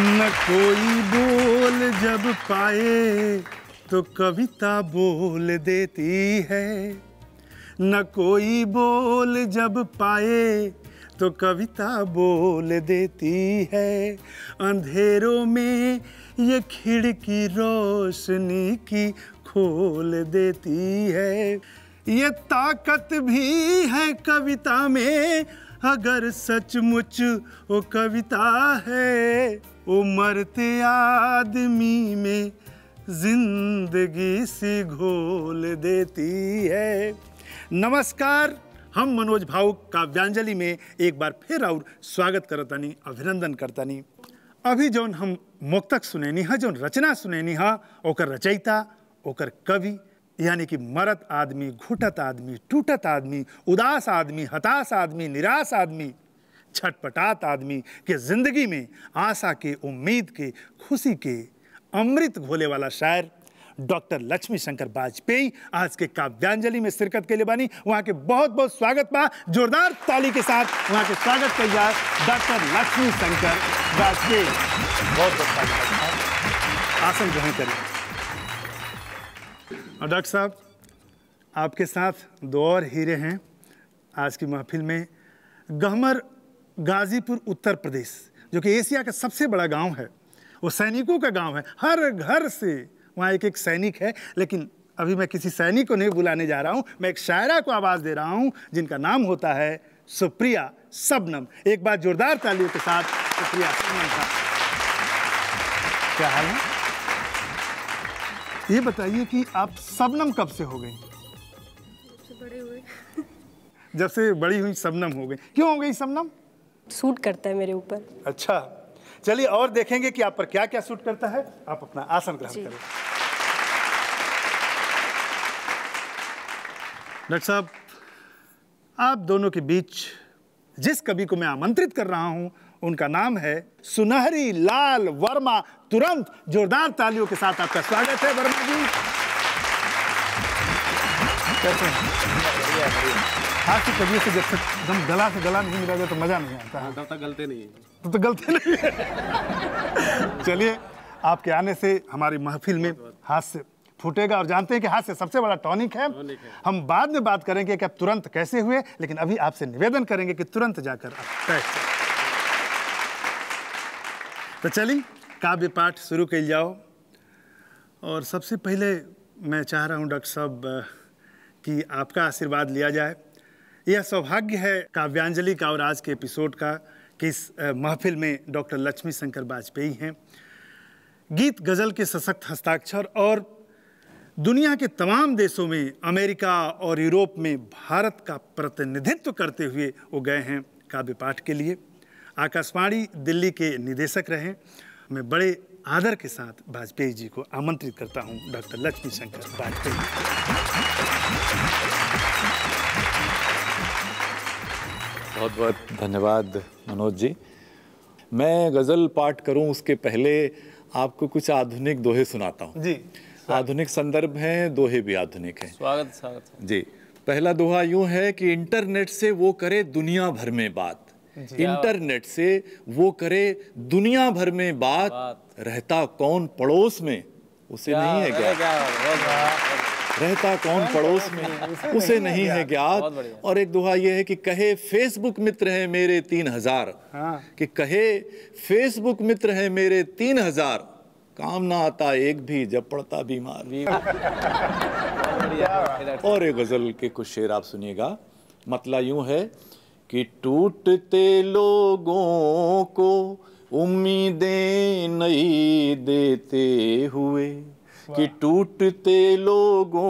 न कोई बोल जब पाए तो कविता बोल देती है न कोई बोल जब पाए तो कविता बोल देती है अंधेरों में ये खिड़की रोशनी की खोल देती है ये ताकत भी है कविता में अगर सचमुच वो कविता है ओ मरते आदमी में जिंदगी सी घोल देती है नमस्कार हम मनोज भाऊ काव्यांजलि में एक बार फिर और स्वागत करतानी अभिनंदन करतानी अभी जौन हम मुक्तक सुनैनी है जौन रचना सुनैनी है ओकर रचयिता ओकर कवि यानी कि मरत आदमी घुटत आदमी टूटत आदमी उदास आदमी हताश आदमी निराश आदमी छटपटात आदमी के ज़िंदगी में आशा के उम्मीद के खुशी के अमृत घोले वाला शायर डॉक्टर लक्ष्मी शंकर वाजपेयी आज के काव्यांजलि में शिरकत के लिए बनी वहाँ के बहुत बहुत स्वागत पा जोरदार ताली के साथ वहाँ के स्वागत तैयार डॉक्टर लक्ष्मी शंकर वाजपेयी बहुत बहुत स्वागत आसन ग्रहण करिए और डॉक्टर साहब आपके साथ दो और हीरे हैं आज की महफिल में गहमर गाजीपुर उत्तर प्रदेश जो कि एशिया का सबसे बड़ा गांव है वो सैनिकों का गांव है हर घर से वहाँ एक एक सैनिक है लेकिन अभी मैं किसी सैनिक को नहीं बुलाने जा रहा हूँ मैं एक शायरा को आवाज़ दे रहा हूँ जिनका नाम होता है सुप्रिया सबनम एक बार जोरदार तालियों के साथ सुप्रिया सबनम का क्या हाल है ये बताइए कि आप सबनम कब से हो गई जब से बड़ी हुई सबनम हो गई क्यों हो गई सबनम सूट करता है मेरे ऊपर अच्छा चलिए और देखेंगे कि आप पर क्या क्या सूट करता है आप अपना आसन ग्रहण करें डॉक्टर साहब आप दोनों के बीच जिस कवि को मैं आमंत्रित कर रहा हूं उनका नाम है सुनहरी लाल वर्मा तुरंत जोरदार तालियों के साथ आपका स्वागत है वर्मा जी हाथ से कभी से जब एकदम गला से गला नहीं मिला जाए तो मज़ा नहीं आता है हाँ, तो गलते नहीं है तो, तो गलते नहीं है चलिए आपके आने से हमारी महफिल में हाथ से फूटेगा और जानते हैं कि हाथ से सबसे बड़ा टॉनिक है।, है हम बाद में बात करेंगे कि आप तुरंत कैसे हुए लेकिन अभी आपसे निवेदन करेंगे कि तुरंत जाकर आप कैसे तो चलिए काव्य पाठ शुरू कर जाओ और सबसे पहले मैं चाह रहा हूँ डॉक्टर साहब कि आपका आशीर्वाद लिया जाए यह सौभाग्य है काव्यांजलि का और आज के एपिसोड का कि इस महफिल में डॉक्टर लक्ष्मी शंकर वाजपेयी हैं गीत गज़ल के सशक्त हस्ताक्षर और दुनिया के तमाम देशों में अमेरिका और यूरोप में भारत का प्रतिनिधित्व करते हुए वो गए हैं काव्य पाठ के लिए आकाशवाणी दिल्ली के निदेशक रहे मैं बड़े आदर के साथ वाजपेयी जी को आमंत्रित करता हूं डॉक्टर लक्ष्मी शंकर वाजपेयी बहुत बहुत धन्यवाद मनोज जी मैं गज़ल पाठ करूं उसके पहले आपको कुछ आधुनिक दोहे सुनाता हूं जी आधुनिक संदर्भ हैं दोहे भी आधुनिक हैं स्वागत स्वागत जी पहला दोहा यूं है कि इंटरनेट से वो करे दुनिया भर में बात इंटरनेट से वो करे दुनिया भर में बात, बात। रहता कौन पड़ोस में उसे नहीं है क्या, क्या? रहता कौन पड़ोस में उसे नहीं है ज्ञात और एक दुहा यह है कि कहे फेसबुक मित्र है मेरे तीन हजार हाँ। कि कहे फेसबुक मित्र है मेरे तीन हजार काम ना आता एक भी जब पड़ता बीमार और एक गजल के कुछ शेर आप सुनिएगा मतला यूं है कि टूटते लोगों को उम्मीदें नहीं देते हुए कि टूटते लोगों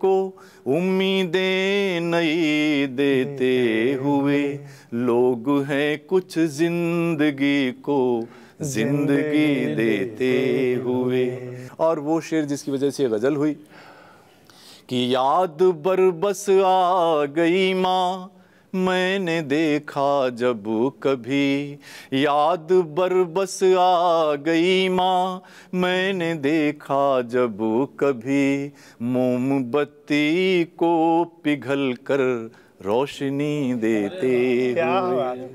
को उम्मीदें नहीं देते हुए लोग हैं कुछ जिंदगी को जिंदगी देते हुए और वो शेर जिसकी वजह से गज़ल हुई कि याद बरबस आ गई माँ मैंने देखा जब कभी याद बरबस आ गई माँ मैंने देखा जब कभी मोमबत्ती को पिघल कर रोशनी देते हुए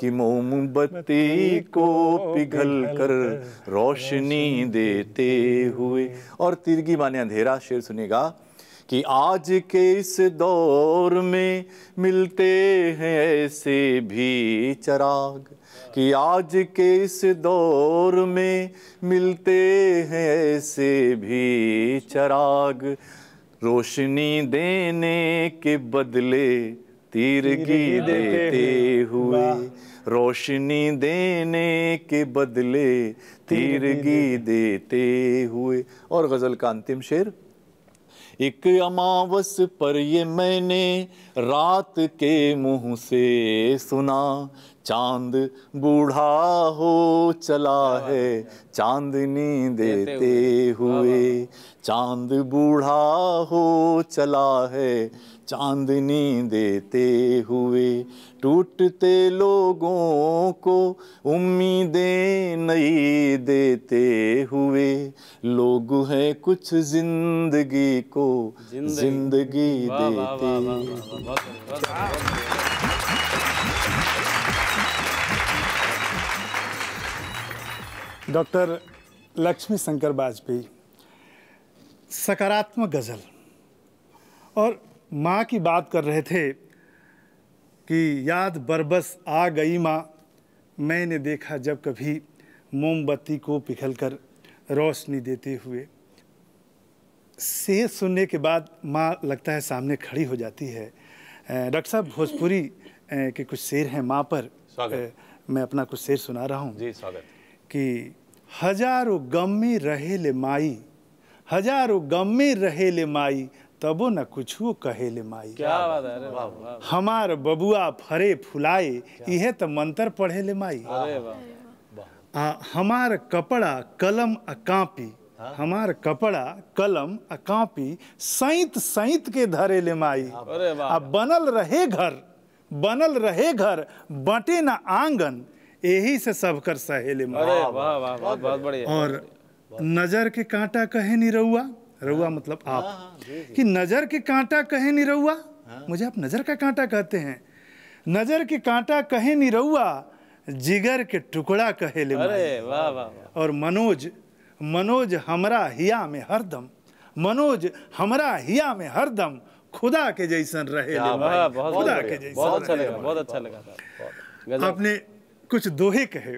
कि मोमबत्ती को पिघल कर रोशनी देते हुए और तिरगी माने अंधेरा शेर सुनेगा कि आज के इस दौर में मिलते हैं ऐसे भी चराग कि आज के इस दौर में मिलते हैं ऐसे भी चराग रोशनी देने के बदले तीरगी देते हुए रोशनी देने के बदले तीरगी देते हुए और गज़ल का अंतिम शेर एक अमावस पर ये मैंने रात के मुंह से सुना चांद बूढ़ा हो चला है चांदनी देते हुए चांद बूढ़ा हो चला है चांदनी देते हुए टूटते लोगों को उम्मीदें नई देते हुए लोग हैं कुछ जिंदगी को जिंदगी देते डॉक्टर लक्ष्मी शंकर वाजपेयी सकारात्मक गज़ल और माँ की बात कर रहे थे कि याद बरबस आ गई माँ मैंने देखा जब कभी मोमबत्ती को पिघल कर रोशनी देते हुए से सुनने के बाद माँ लगता है सामने खड़ी हो जाती है डॉक्टर साहब भोजपुरी के कुछ शेर हैं माँ पर मैं अपना कुछ शेर सुना रहा हूँ जी स्वागत कि हजारों गम्मी रहे ले माई हजारों गम्मी रहे ले माई तबो न कुछ कहे ले माई क्या बात है हमार बबुआ फरे फुलाए इहे तो मंत्र पढ़े ले माई आ, हमार कपड़ा कलम आ कापी हाँ। हमार कपड़ा कलम आ कापी सैत सैत के धरे ले माई आ बनल रहे घर बनल रहे घर बटे न आंगन यही से सब कर सहेले और नजर के कांटा कहे नहीं रउआ रउआ मतलब आप हाँ, हाँ, कि नजर के कांटा कहे नहीं रउआ हाँ। मुझे आप नजर का कांटा कहते हैं नजर के कांटा कहे नहीं रउआ जिगर के टुकड़ा कहे ले अरे वाह वाह और मनोज मनोज हमरा हिया में हरदम मनोज हमरा हिया में हरदम खुदा के जैसन रहे बहुत खुदा के जैसन बहुत अच्छा लगा बहुत अच्छा लगा आपने कुछ दोहे कहे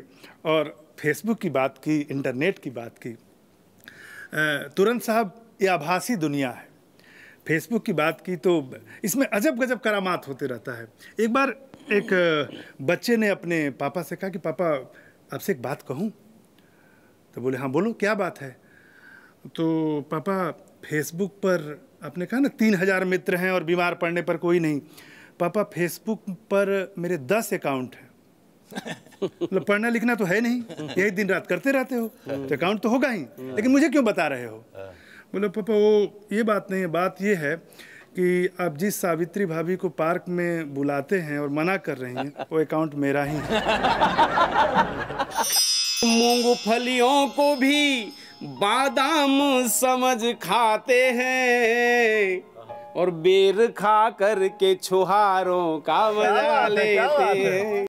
और फेसबुक की बात की इंटरनेट की बात की तुरंत साहब ये आभासी दुनिया है फेसबुक की बात की तो इसमें अजब गजब करामात होते रहता है एक बार एक बच्चे ने अपने पापा से कहा कि पापा आपसे एक बात कहूँ तो बोले हाँ बोलो क्या बात है तो पापा फेसबुक पर आपने कहा ना तीन हज़ार मित्र हैं और बीमार पड़ने पर कोई नहीं पापा फेसबुक पर मेरे दस अकाउंट हैं मतलब पढ़ना लिखना तो है नहीं यही दिन रात करते रहते हो तो अकाउंट तो होगा ही लेकिन मुझे क्यों बता रहे हो बोलो मतलब पापा वो ये बात नहीं है बात ये है कि आप जिस सावित्री भाभी को पार्क में बुलाते हैं और मना कर रही हैं वो अकाउंट मेरा ही मूंगफलियों को भी बादाम समझ खाते हैं और बेर खा करके छुहारों का मजा लेते हैं